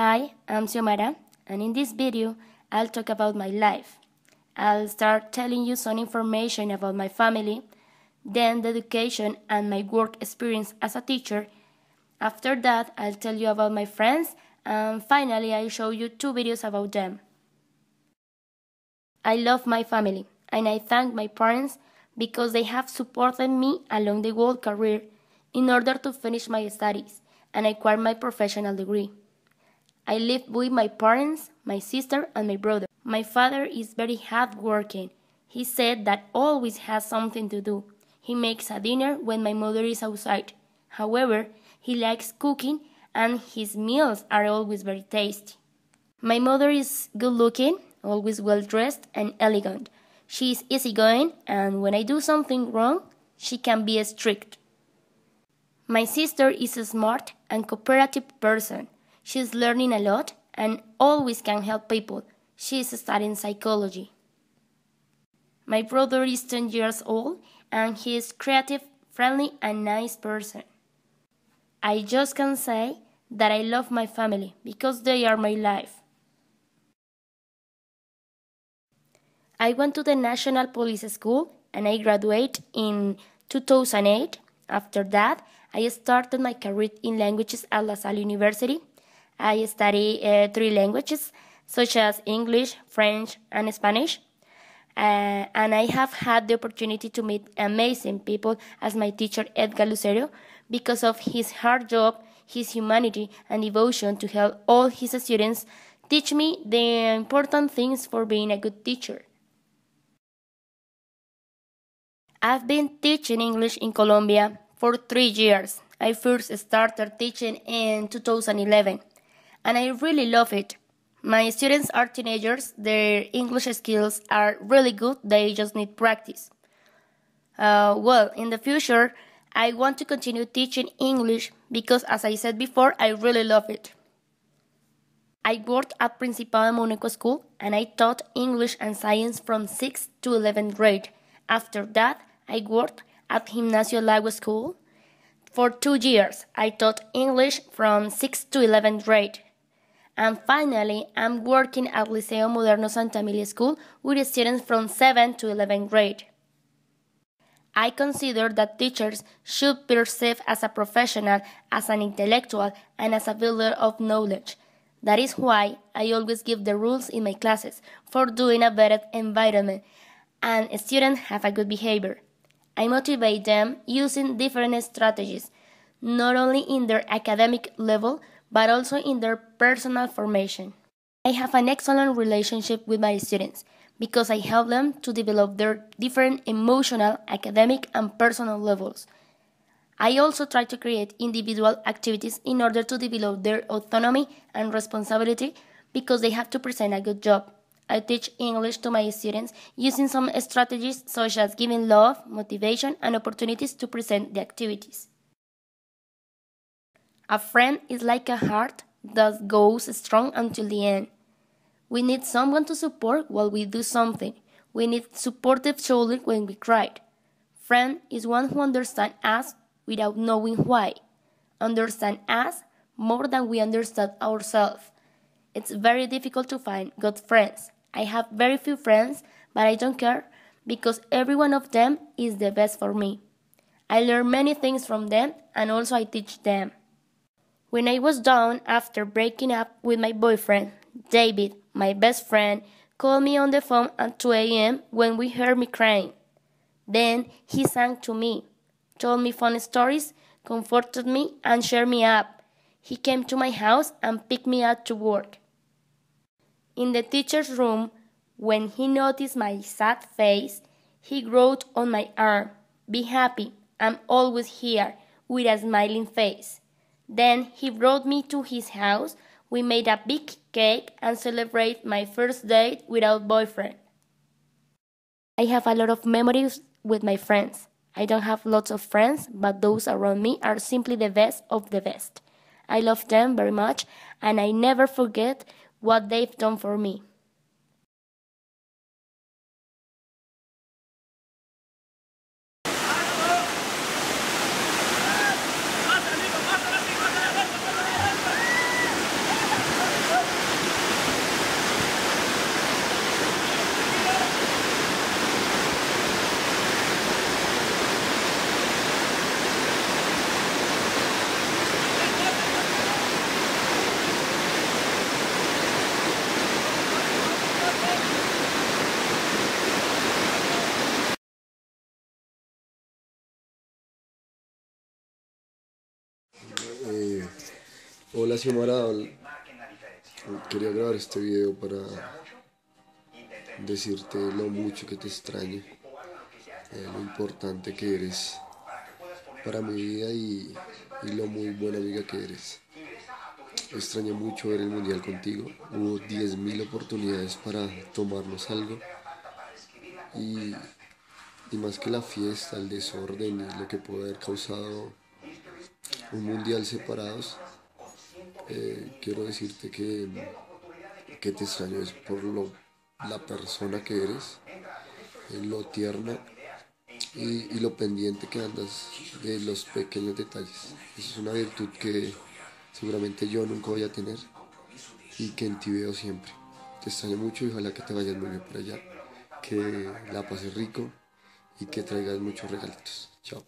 Hi, I'm Xiomara, and in this video, I'll talk about my life. I'll start telling you some information about my family, then the education and my work experience as a teacher. After that, I'll tell you about my friends, and finally, I'll show you two videos about them. I love my family, and I thank my parents because they have supported me along the whole career in order to finish my studies and acquire my professional degree. I live with my parents, my sister, and my brother. My father is very hard working. He said that always has something to do. He makes a dinner when my mother is outside. However, he likes cooking and his meals are always very tasty. My mother is good looking, always well dressed and elegant. She is easygoing and when I do something wrong, she can be strict. My sister is a smart and cooperative person. She is learning a lot and always can help people. She is studying psychology. My brother is 10 years old and he is creative, friendly and nice person. I just can say that I love my family because they are my life. I went to the National Police School and I graduated in 2008. After that, I started my career in languages at La Salle University I study uh, three languages, such as English, French, and Spanish. Uh, and I have had the opportunity to meet amazing people as my teacher Edgar Lucero because of his hard job, his humanity, and devotion to help all his students teach me the important things for being a good teacher. I've been teaching English in Colombia for three years. I first started teaching in 2011 and I really love it. My students are teenagers, their English skills are really good, they just need practice. Uh, well, in the future, I want to continue teaching English because, as I said before, I really love it. I worked at Principal Monaco School and I taught English and science from 6th to 11th grade. After that, I worked at Gimnasio Lago School for two years. I taught English from 6th to 11th grade. And finally, I'm working at Liceo Moderno Santa Emilia School with students from seven to 11th grade. I consider that teachers should be perceived as a professional, as an intellectual, and as a builder of knowledge. That is why I always give the rules in my classes for doing a better environment and students have a good behavior. I motivate them using different strategies, not only in their academic level, but also in their personal formation. I have an excellent relationship with my students because I help them to develop their different emotional, academic, and personal levels. I also try to create individual activities in order to develop their autonomy and responsibility because they have to present a good job. I teach English to my students using some strategies such as giving love, motivation, and opportunities to present the activities. A friend is like a heart that goes strong until the end. We need someone to support while we do something. We need supportive shoulder when we cry. Friend is one who understands us without knowing why. Understand us more than we understand ourselves. It's very difficult to find good friends. I have very few friends, but I don't care because every one of them is the best for me. I learn many things from them and also I teach them. When I was down after breaking up with my boyfriend, David, my best friend, called me on the phone at 2 a.m. when we heard me crying. Then he sang to me, told me funny stories, comforted me, and cheered me up. He came to my house and picked me up to work. In the teacher's room, when he noticed my sad face, he wrote on my arm, Be happy, I'm always here, with a smiling face. Then he brought me to his house. We made a big cake and celebrated my first date without boyfriend. I have a lot of memories with my friends. I don't have lots of friends, but those around me are simply the best of the best. I love them very much and I never forget what they've done for me. Hola señora, quería grabar este video para decirte lo mucho que te extraño, eh, lo importante que eres para mi vida y, lo muy buena amiga que eres. Extraño mucho ver el mundial contigo, hubo 10.000 oportunidades para tomarnos algo y, y más que la fiesta, el desorden y lo que puede haber causado un mundial separados eh, quiero decirte que, que te extraño es por lo, la persona que eres, lo tierna y, y, lo pendiente que andas de los pequeños detalles. es una virtud que seguramente yo nunca voy a tener y que en ti veo siempre. Te extraño mucho y ojalá que te vayas muy bien por allá, que la pases rico y que traigas muchos regalitos. Chao.